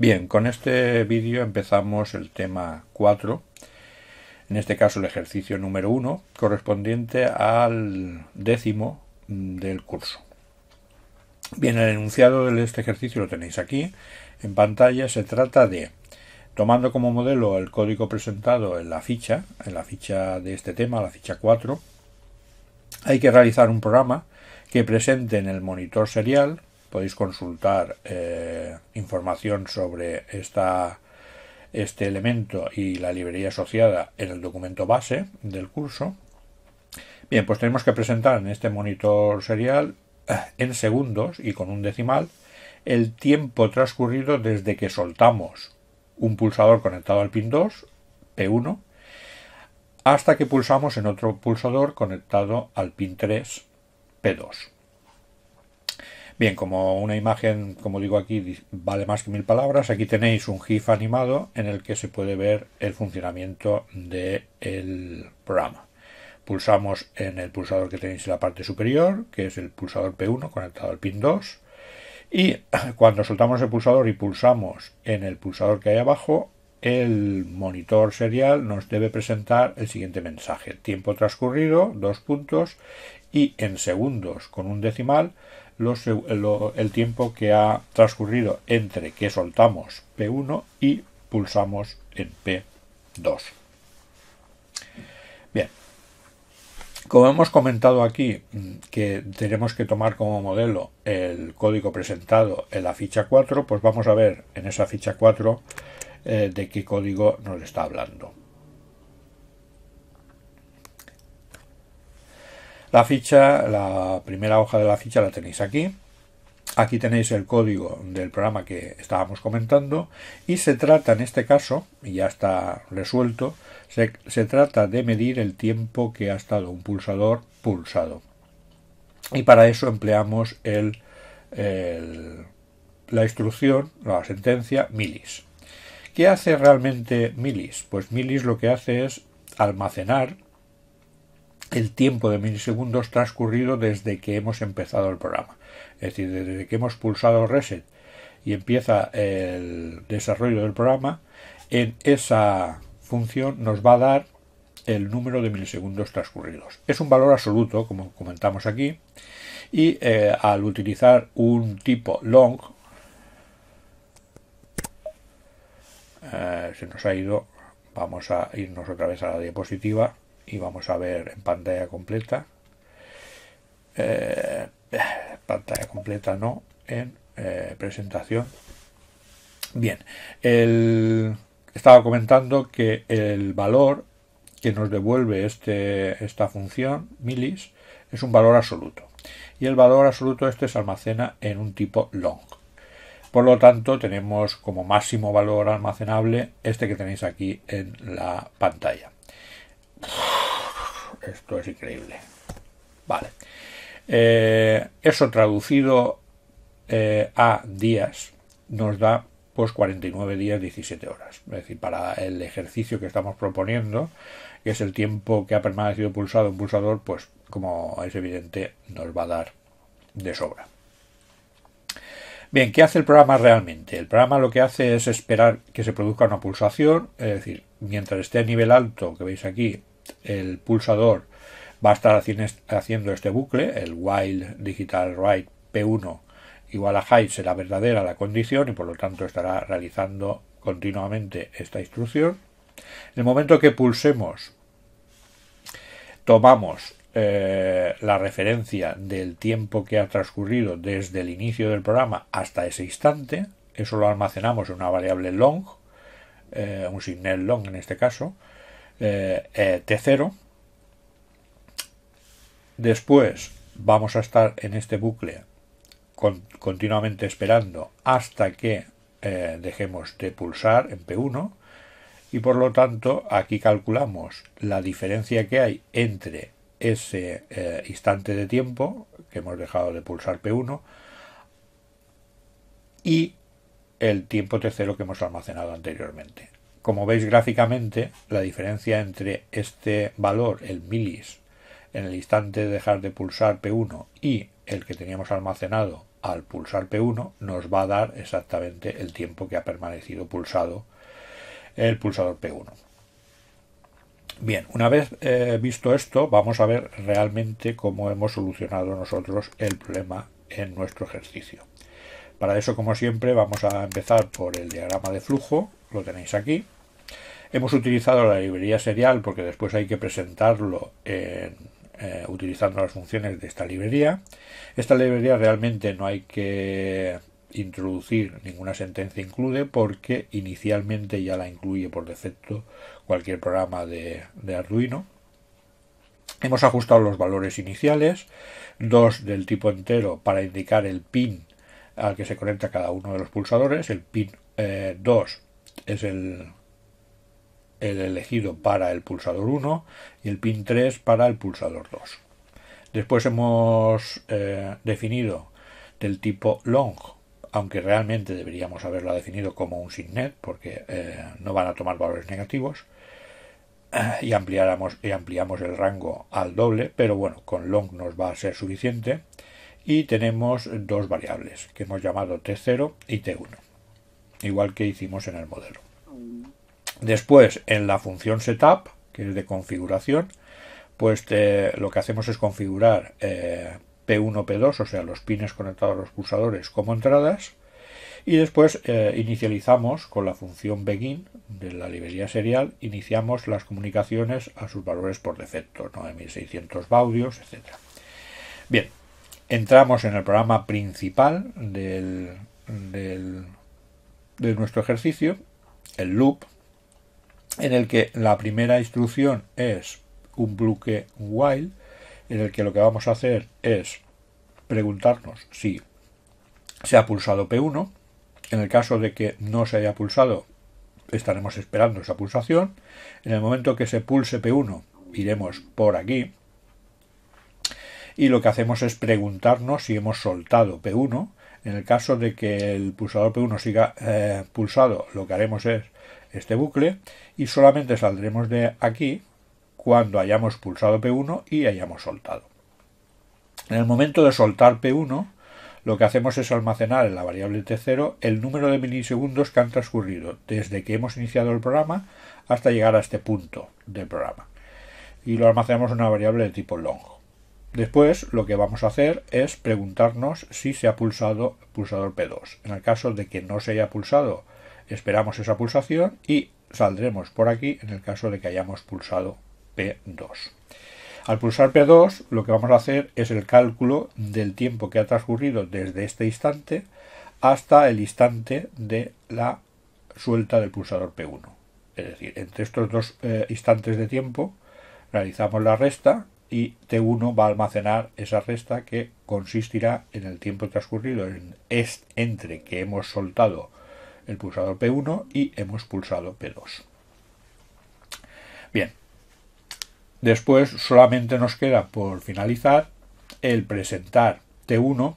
Bien, con este vídeo empezamos el tema 4, en este caso el ejercicio número 1, correspondiente al décimo mm, del curso. Bien, el enunciado de este ejercicio lo tenéis aquí en pantalla. Se trata de, tomando como modelo el código presentado en la ficha, en la ficha de este tema, la ficha 4, hay que realizar un programa que presente en el monitor serial podéis consultar eh, información sobre este elemento y la librería asociada en el documento base del curso. Bien, pues tenemos que presentar en este monitor serial eh, en segundos y con un decimal el tiempo transcurrido desde que soltamos un pulsador conectado al pin 2, P1, hasta que pulsamos en otro pulsador conectado al pin 3, P2. Bien, como una imagen, como digo aquí, vale más que mil palabras, aquí tenéis un GIF animado en el que se puede ver el funcionamiento del el programa. Pulsamos en el pulsador que tenéis en la parte superior, que es el pulsador P1 conectado al pin 2. Y cuando soltamos el pulsador y pulsamos en el pulsador que hay abajo, el monitor serial nos debe presentar el siguiente mensaje. Tiempo transcurrido, dos puntos, y en segundos con un decimal el tiempo que ha transcurrido entre que soltamos P1 y pulsamos en P2. Bien, como hemos comentado aquí, mm, que tenemos que tomar como modelo el código presentado en la ficha 4, pues vamos a ver en esa ficha 4 eh, de qué código nos está hablando. La ficha, la primera hoja de la ficha la tenéis aquí. Aquí tenéis el código del programa que estábamos comentando y se trata en este caso, y ya está resuelto, se, trata de medir el tiempo que ha estado un pulsador pulsado. Y para eso empleamos el, la instrucción, la sentencia milis. ¿Qué hace realmente milis? Pues milis lo que hace es almacenar el tiempo de milisegundos transcurrido desde que hemos empezado el programa. Es decir, desde que hemos pulsado reset y empieza el desarrollo del programa, en esa función nos va a dar el número de milisegundos transcurridos. Es un valor absoluto, como comentamos aquí, y eh, al utilizar un tipo long, eh, se nos ha ido, vamos a irnos otra vez a la diapositiva, y vamos a ver en pantalla completa. Eh, pantalla completa no, en eh, presentación. Bien, estaba comentando que el valor que nos devuelve este, esta función, milis, es un valor absoluto. Y el valor absoluto este se almacena en un tipo long. Por lo tanto, tenemos como máximo valor almacenable este que tenéis aquí en la pantalla esto es increíble. Vale. Eh, eso traducido eh, a días nos da pues 49 días 17 horas. Es decir, para el ejercicio que estamos proponiendo, que es el tiempo que ha permanecido pulsado un pulsador, pues como es evidente nos va a dar de sobra. Bien, ¿qué hace el programa realmente? El programa lo que hace es esperar que se produzca una pulsación, es decir, mientras esté a nivel alto, que veis aquí, el pulsador va a estar haciendo este bucle, el while digital write P1 igual a height será verdadera la condición y por lo tanto estará realizando continuamente esta instrucción. En el momento que pulsemos, tomamos eh, la referencia del tiempo que ha transcurrido desde el inicio del programa hasta ese instante, eso lo almacenamos en una variable long, eh, un signal long en este caso, eh, eh, T0. Después vamos a estar en este bucle continuamente esperando hasta que eh, dejemos de pulsar en P1 y por lo tanto aquí calculamos la diferencia que hay entre ese instante de tiempo que hemos dejado de pulsar P1 y el tiempo T0 que hemos almacenado anteriormente. Como veis gráficamente, la diferencia entre este valor, el milis, en el instante de dejar de pulsar P1 y el que teníamos almacenado al pulsar P1 nos va a dar exactamente el tiempo que ha permanecido pulsado el pulsador P1. Bien, una vez eh, visto esto, vamos a ver realmente cómo hemos solucionado nosotros el problema en nuestro ejercicio. Para eso, como siempre, vamos a empezar por el diagrama de flujo lo tenéis aquí. Hemos utilizado la librería serial porque después hay que presentarlo eh, utilizando las funciones de esta librería. Esta librería realmente no hay que introducir ninguna sentencia include porque inicialmente ya la incluye por defecto cualquier programa de, Arduino. Hemos ajustado los valores iniciales, dos del tipo entero para indicar el pin al que se conecta cada uno de los pulsadores, el pin 2 eh, es el, el elegido para el pulsador 1 y el pin 3 para el pulsador 2. Después hemos eh, definido del tipo long, aunque realmente deberíamos haberla definido como un signet porque eh, no van a tomar valores negativos eh, y, ampliáramos, y ampliamos el rango al doble, pero bueno, con long nos va a ser suficiente. Y tenemos dos variables que hemos llamado T0 y T1 igual que hicimos en el modelo. Después, en la función setup, que es de configuración, pues lo que hacemos es configurar P1, eh, P2, o sea, los pines conectados a los pulsadores como entradas, y después eh, inicializamos con la función begin de la librería serial, iniciamos las comunicaciones a sus valores por defecto, 9600 baudios, etc. Bien, entramos en el programa principal del, del de nuestro ejercicio, el loop, en el que la primera instrucción es un bloque while, en el que lo que vamos a hacer es preguntarnos si se ha pulsado P1, en el caso de que no se haya pulsado, estaremos esperando esa pulsación. En el momento que se pulse P1, iremos por aquí. Y lo que hacemos es preguntarnos si hemos soltado P1 en el caso de que el pulsador P1 siga eh, pulsado, lo que haremos es este bucle y solamente saldremos de aquí cuando hayamos pulsado P1 y hayamos soltado. En el momento de soltar P1, lo que hacemos es almacenar en la variable T0 el número de milisegundos que han transcurrido desde que hemos iniciado el programa hasta llegar a este punto del programa. Y lo almacenamos en una variable de tipo long. Después lo que vamos a hacer es preguntarnos si se ha pulsado pulsador P2. En el caso de que no se haya pulsado, esperamos esa pulsación y saldremos por aquí en el caso de que hayamos pulsado P2. Al pulsar P2 lo que vamos a hacer es el cálculo del tiempo que ha transcurrido desde este instante hasta el instante de la suelta del pulsador P1. Es decir, entre estos dos eh, instantes de tiempo realizamos la resta y T1 va a almacenar esa resta que consistirá en el tiempo transcurrido en entre que hemos soltado el pulsador P1 y hemos pulsado P2. Bien, después solamente nos queda por finalizar el presentar T1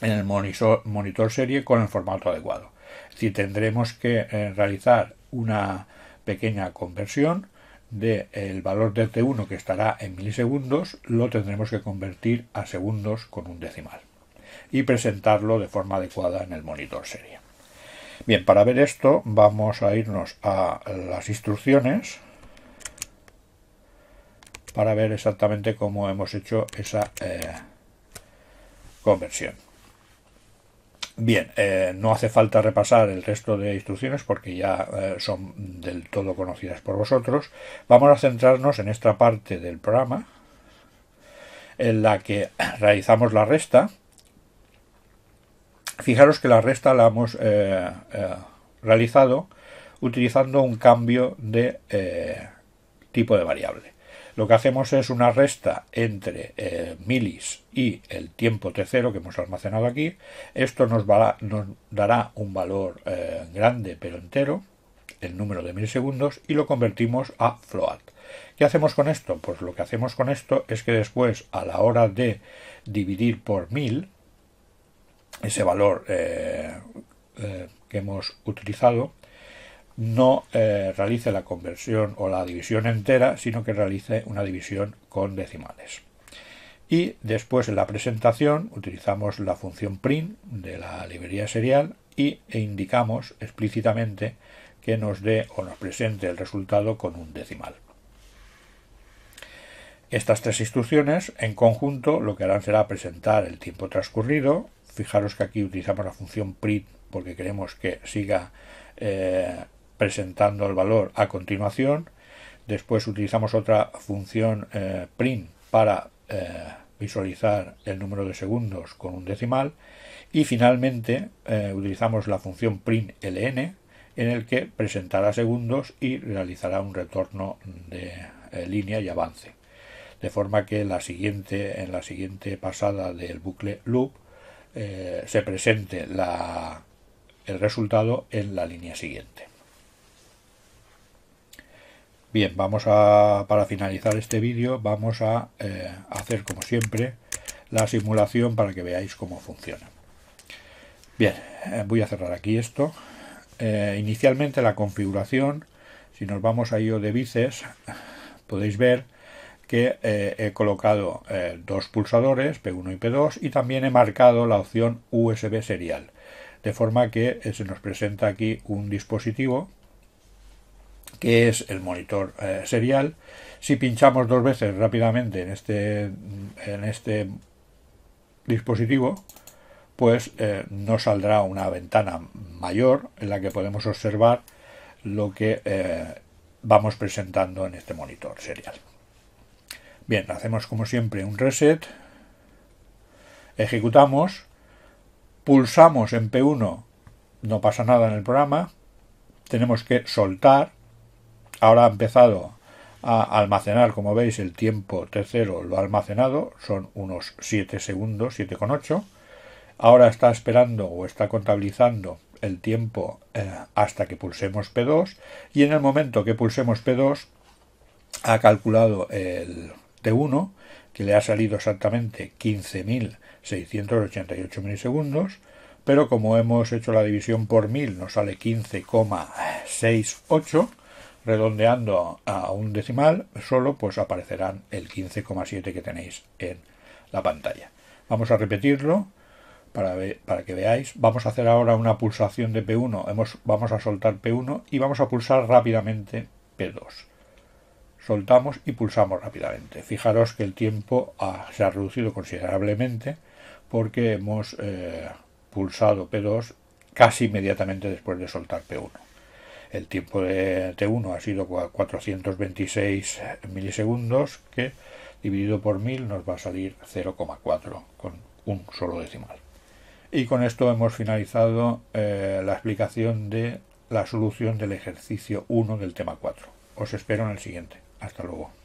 en el monitor, monitor serie con el formato adecuado. Es decir, tendremos que eh, realizar una pequeña conversión del valor de t1 que estará en milisegundos lo tendremos que convertir a segundos con un decimal y presentarlo de forma adecuada en el monitor serie. Bien, para ver esto vamos a irnos a las instrucciones para ver exactamente cómo hemos hecho esa eh, conversión. Bien, eh, no hace falta repasar el resto de instrucciones porque ya eh, son del todo conocidas por vosotros. Vamos a centrarnos en esta parte del programa en la que realizamos la resta. Fijaros que la resta la hemos eh, realizado utilizando un cambio de tipo de variable lo que hacemos es una resta entre eh, milis y el tiempo tercero que hemos almacenado aquí. Esto nos, dará un valor eh, grande pero entero, el número de milisegundos, y lo convertimos a float. ¿Qué hacemos con esto? Pues lo que hacemos con esto es que después, a la hora de dividir por mil, ese valor eh, que hemos utilizado, no eh, realice la conversión o la división entera, sino que realice una división con decimales. Y después en la presentación utilizamos la función print de la librería serial y, e indicamos explícitamente que nos dé o nos presente el resultado con un decimal. Estas tres instrucciones en conjunto lo que harán será presentar el tiempo transcurrido. Fijaros que aquí utilizamos la función print porque queremos que siga eh, presentando el valor a continuación. Después utilizamos otra función eh, print para eh, visualizar el número de segundos con un decimal. Y finalmente eh, utilizamos la función println en el que presentará segundos y realizará un retorno de línea y avance. De forma que la siguiente, en la siguiente pasada del bucle loop se presente el resultado en la línea siguiente. Bien, vamos a, para finalizar este vídeo, vamos a eh, hacer como siempre la simulación para que veáis cómo funciona. Bien, eh, voy a cerrar aquí esto. Eh, inicialmente la configuración, si nos vamos a IO de bices, podéis ver que he colocado dos pulsadores, P1 y P2, y también he marcado la opción USB serial, de forma que se nos presenta aquí un dispositivo que es el monitor eh, serial. Si pinchamos dos veces rápidamente en este, en este dispositivo, pues eh, nos saldrá una ventana mayor en la que podemos observar lo que eh, vamos presentando en este monitor serial. Bien, hacemos como siempre un reset, ejecutamos, pulsamos en P1, no pasa nada en el programa, tenemos que soltar Ahora ha empezado a almacenar, como veis, el tiempo T0 lo ha almacenado, son unos 7 segundos, 7,8. Ahora está esperando o está contabilizando el tiempo eh, hasta que pulsemos P2 y en el momento que pulsemos P2 ha calculado el T1 que le ha salido exactamente 15.688 milisegundos pero como hemos hecho la división por 1000 nos sale 15,68 redondeando a un decimal solo pues aparecerán el 15,7 que tenéis en la pantalla. Vamos a repetirlo para, que veáis. Vamos a hacer ahora una pulsación de P1, vamos a soltar P1 y vamos a pulsar rápidamente P2. Soltamos y pulsamos rápidamente. Fijaros que el tiempo se ha reducido considerablemente porque hemos eh, pulsado P2 casi inmediatamente después de soltar P1. El tiempo de T1 ha sido 426 milisegundos, que dividido por 1000 nos va a salir 0,4 con un solo decimal. Y con esto hemos finalizado eh, la explicación de la solución del ejercicio 1 del tema 4. Os espero en el siguiente. Hasta luego.